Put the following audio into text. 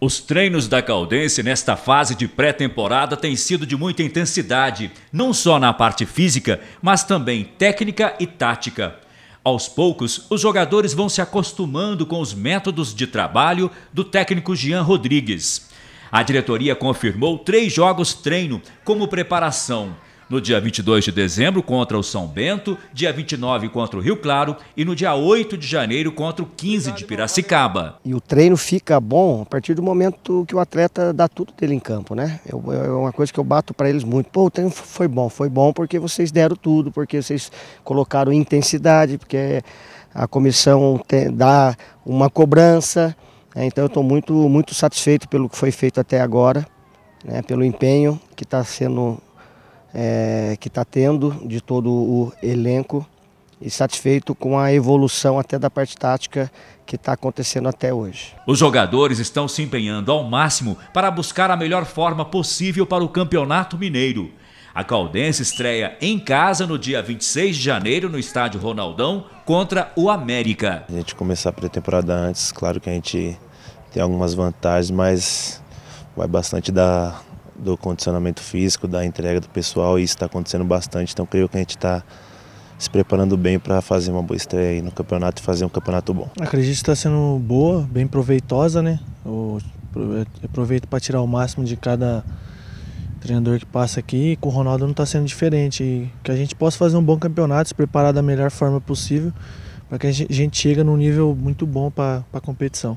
Os treinos da Caldense nesta fase de pré-temporada têm sido de muita intensidade, não só na parte física, mas também técnica e tática. Aos poucos, os jogadores vão se acostumando com os métodos de trabalho do técnico Jean Rodrigues. A diretoria confirmou três jogos treino como preparação no dia 22 de dezembro contra o São Bento, dia 29 contra o Rio Claro e no dia 8 de janeiro contra o 15 de Piracicaba. E o treino fica bom a partir do momento que o atleta dá tudo dele em campo, né? é uma coisa que eu bato para eles muito. Pô, o treino foi bom, foi bom porque vocês deram tudo, porque vocês colocaram intensidade, porque a comissão tem, dá uma cobrança. Né? Então eu estou muito, muito satisfeito pelo que foi feito até agora, né? pelo empenho que está sendo é, que está tendo de todo o elenco e satisfeito com a evolução até da parte tática que está acontecendo até hoje. Os jogadores estão se empenhando ao máximo para buscar a melhor forma possível para o Campeonato Mineiro. A Caldense estreia em casa no dia 26 de janeiro no estádio Ronaldão contra o América. A gente começar a pré-temporada antes, claro que a gente tem algumas vantagens, mas vai bastante da, do condicionamento físico, da entrega do pessoal, e isso está acontecendo bastante. Então, creio que a gente está se preparando bem para fazer uma boa estreia aí no campeonato e fazer um campeonato bom. Acredito que está sendo boa, bem proveitosa, né? Eu aproveito para tirar o máximo de cada treinador que passa aqui. E com o Ronaldo não está sendo diferente. E que a gente possa fazer um bom campeonato, se preparar da melhor forma possível, para que a gente chegue num nível muito bom para a competição.